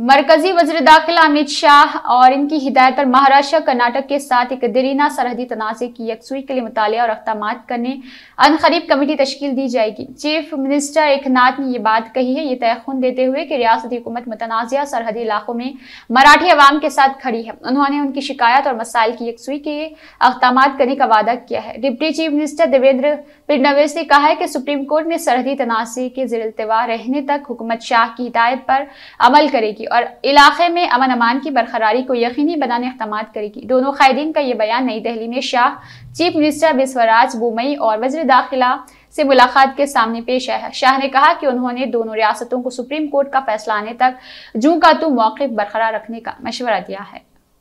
मरकजी वजर दाखिला अमित शाह और इनकी हिदायत पर महाराष्ट्र कर्नाटक के साथ एक दरीना सरहदी तनाजे की यकसुई के लिए मुताल और अख्ताम करने अनखरीब कमेटी तश्ल दी जाएगी चीफ मिनिस्टर एक नाथ ने यह बात कही है ये तयन देते हुए कि रियासती हुकूमत मतनाज़ सरहदी इलाकों में मराठी आवाम के साथ खड़ी है उन्होंने उनकी शिकायत और मसाइल की यकसुई के अख्ताम करने का वादा किया है deputy chief minister Devendra Fadnavis ने कहा है कि सुप्रीम कोर्ट में सरहदी तनाजे के जिर रहने तक हुकूमत शाह की हिदायत पर अमल करेगी करेगी और इलाके में अमन अमान की बरकरारी को यकीनी बनाने अहकाम करेगी दोनों कायदीन का ये बयान नई दहली में शाह चीफ मिनिस्टर बिस्वराज बुमई और वज्र दाखिला से मुलाकात के सामने पेश आया शाह ने कहा कि उन्होंने दोनों रियासतों को सुप्रीम कोर्ट का फैसला आने तक जू का तू मौक़ बरकरार रखने का मशवरा दिया है